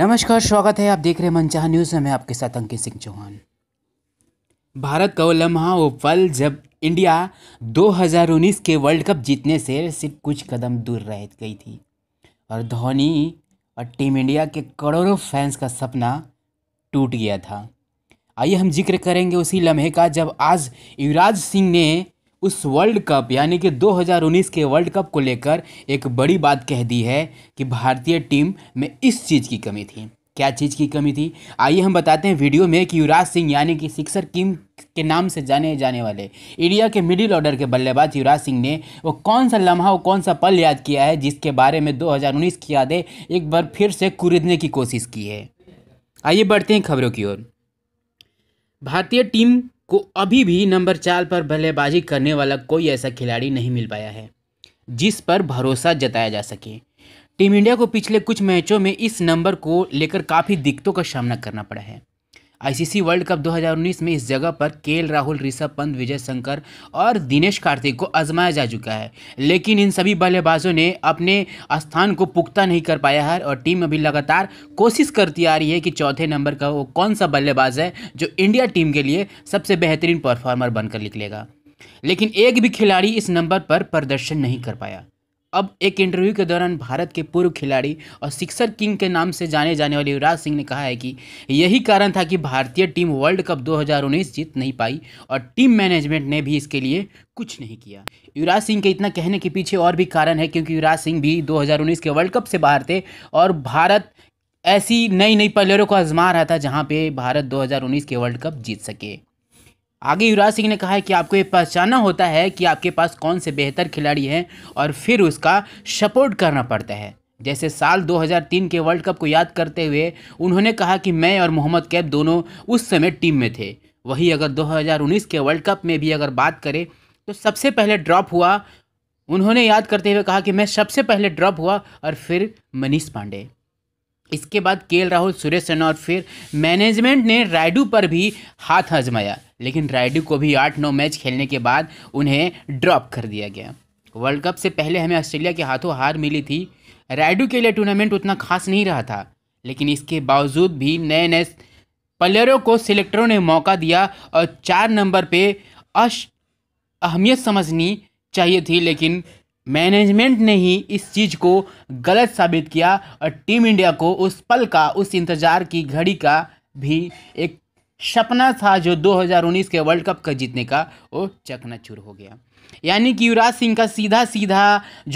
नमस्कार स्वागत है आप देख रहे हैं मनचाह न्यूज़ में मैं आपके साथ अंकित सिंह चौहान भारत का लम्हा वो पल जब इंडिया 2019 के वर्ल्ड कप जीतने से सिर्फ कुछ कदम दूर रह गई थी और धोनी और टीम इंडिया के करोड़ों फैंस का सपना टूट गया था आइए हम जिक्र करेंगे उसी लम्हे का जब आज युवराज सिंह ने उस वर्ल्ड कप यानी कि 2019 के वर्ल्ड कप को लेकर एक बड़ी बात कह दी है कि भारतीय टीम में इस चीज़ की कमी थी क्या चीज़ की कमी थी आइए हम बताते हैं वीडियो में कि युवराज सिंह यानी कि सिक्सर किम के नाम से जाने जाने वाले इंडिया के मिडिल ऑर्डर के बल्लेबाज युवराज सिंह ने वो कौन सा लम्हा वो कौन सा पल याद किया है जिसके बारे में 2019 की यादें एक बार फिर से कुरीदने की कोशिश की है आइए बढ़ते हैं खबरों की ओर भारतीय टीम को अभी भी नंबर चार पर बल्लेबाजी करने वाला कोई ऐसा खिलाड़ी नहीं मिल पाया है जिस पर भरोसा जताया जा सके टीम इंडिया को पिछले कुछ मैचों में इस नंबर को लेकर काफ़ी दिक्कतों का सामना करना पड़ा है आईसीसी वर्ल्ड कप 2019 में इस जगह पर केएल राहुल ऋषभ पंत विजय शंकर और दिनेश कार्तिक को आजमाया जा चुका है लेकिन इन सभी बल्लेबाजों ने अपने स्थान को पुख्ता नहीं कर पाया है और टीम अभी लगातार कोशिश करती आ रही है कि चौथे नंबर का वो कौन सा बल्लेबाज है जो इंडिया टीम के लिए सबसे बेहतरीन परफॉर्मर बनकर निकलेगा लेकिन एक भी खिलाड़ी इस नंबर पर प्रदर्शन नहीं कर पाया अब एक इंटरव्यू के दौरान भारत के पूर्व खिलाड़ी और सिक्सर किंग के नाम से जाने जाने वाले युवराज सिंह ने कहा है कि यही कारण था कि भारतीय टीम वर्ल्ड कप 2019 जीत नहीं पाई और टीम मैनेजमेंट ने भी इसके लिए कुछ नहीं किया युवराज सिंह के इतना कहने के पीछे और भी कारण है क्योंकि युवराज सिंह भी दो के वर्ल्ड कप से बाहर थे और भारत ऐसी नई नई प्लेयरों को आजमा रहा था जहाँ पर भारत दो के वर्ल्ड कप जीत सके आगे युवराज सिंह ने कहा है कि आपको ये पहचानना होता है कि आपके पास कौन से बेहतर खिलाड़ी हैं और फिर उसका सपोर्ट करना पड़ता है जैसे साल 2003 के वर्ल्ड कप को याद करते हुए उन्होंने कहा कि मैं और मोहम्मद कैब दोनों उस समय टीम में थे वही अगर 2019 के वर्ल्ड कप में भी अगर बात करें तो सबसे पहले ड्रॉप हुआ उन्होंने याद करते हुए कहा कि मैं सबसे पहले ड्रॉप हुआ और फिर मनीष पांडे इसके बाद के राहुल सुरेश रैना और फिर मैनेजमेंट ने रायडू पर भी हाथ हजमाया लेकिन रायडू को भी आठ नौ मैच खेलने के बाद उन्हें ड्रॉप कर दिया गया वर्ल्ड कप से पहले हमें ऑस्ट्रेलिया के हाथों हार मिली थी रायडू के लिए टूर्नामेंट उतना खास नहीं रहा था लेकिन इसके बावजूद भी नए नए प्लेयरों को सिलेक्टरों ने मौका दिया और चार नंबर पर अश अहमियत समझनी चाहिए थी लेकिन मैनेजमेंट ने ही इस चीज़ को गलत साबित किया और टीम इंडिया को उस पल का उस इंतज़ार की घड़ी का भी एक सपना था जो 2019 के वर्ल्ड कप का जीतने का वो चकनाचूर हो गया यानी कि युवराज सिंह का सीधा सीधा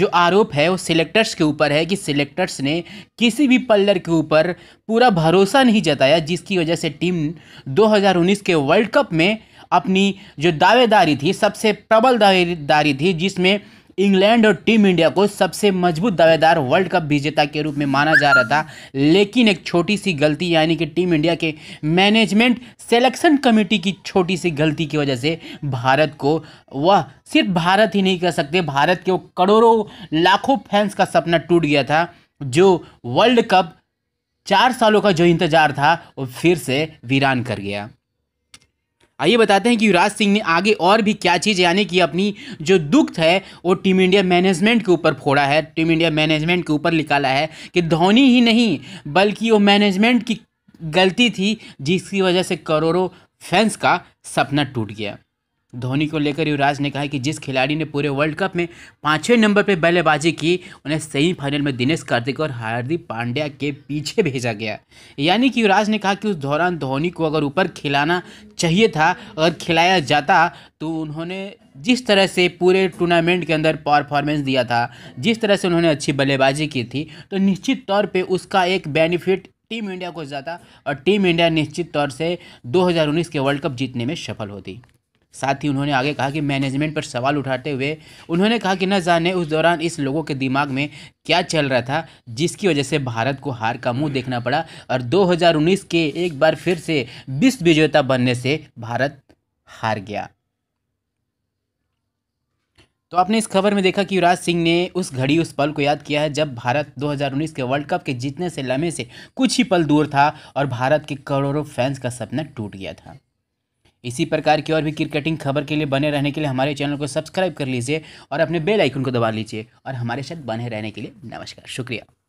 जो आरोप है वो सिलेक्टर्स के ऊपर है कि सिलेक्टर्स ने किसी भी पल्लर के ऊपर पूरा भरोसा नहीं जताया जिसकी वजह से टीम 2019 के वर्ल्ड कप में अपनी जो दावेदारी थी सबसे प्रबल दावेदारी थी जिसमें इंग्लैंड और टीम इंडिया को सबसे मजबूत दावेदार वर्ल्ड कप विजेता के रूप में माना जा रहा था लेकिन एक छोटी सी गलती यानी कि टीम इंडिया के मैनेजमेंट सेलेक्शन कमेटी की छोटी सी गलती की वजह से भारत को वह सिर्फ भारत ही नहीं कह सकते भारत के वो करोड़ों लाखों फैंस का सपना टूट गया था जो वर्ल्ड कप चार सालों का जो इंतज़ार था वो फिर से वीरान कर गया आइए बताते हैं कि युवराज सिंह ने आगे और भी क्या चीज़ यानी कि अपनी जो दुख है वो टीम इंडिया मैनेजमेंट के ऊपर फोड़ा है टीम इंडिया मैनेजमेंट के ऊपर निकाला है कि धोनी ही नहीं बल्कि वो मैनेजमेंट की गलती थी जिसकी वजह से करोड़ों फैंस का सपना टूट गया धोनी को लेकर युवराज ने कहा कि जिस खिलाड़ी ने पूरे वर्ल्ड कप में पाँचवें नंबर पर बल्लेबाजी की उन्हें सेमीफाइनल में दिनेश कार्तिक और हार्दिक पांड्या के पीछे भेजा गया यानी कि युवराज ने कहा कि उस दौरान धोनी को अगर ऊपर खिलाना चाहिए था अगर खिलाया जाता तो उन्होंने जिस तरह से पूरे टूर्नामेंट के अंदर परफॉर्मेंस दिया था जिस तरह से उन्होंने अच्छी बल्लेबाजी की थी तो निश्चित तौर पे उसका एक बेनिफिट टीम इंडिया को ज़्यादा और टीम इंडिया निश्चित तौर से 2019 के वर्ल्ड कप जीतने में सफल होती साथ ही उन्होंने आगे कहा कि मैनेजमेंट पर सवाल उठाते हुए उन्होंने कहा कि न जाने उस दौरान इस लोगों के दिमाग में क्या चल रहा था जिसकी वजह से भारत को हार का मुंह देखना पड़ा और 2019 के एक बार फिर से विश्व विजेता बनने से भारत हार गया तो आपने इस खबर में देखा कि युवराज सिंह ने उस घड़ी उस पल को याद किया है जब भारत 2019 के वर्ल्ड कप के जीतने से लम्हे से कुछ ही पल दूर था और भारत के करोड़ों फैंस का सपना टूट गया था इसी प्रकार की और भी क्रिकेटिंग खबर के लिए बने रहने के लिए हमारे चैनल को सब्सक्राइब कर लीजिए और अपने बेल आइकन को दबा लीजिए और हमारे साथ बने रहने के लिए नमस्कार शुक्रिया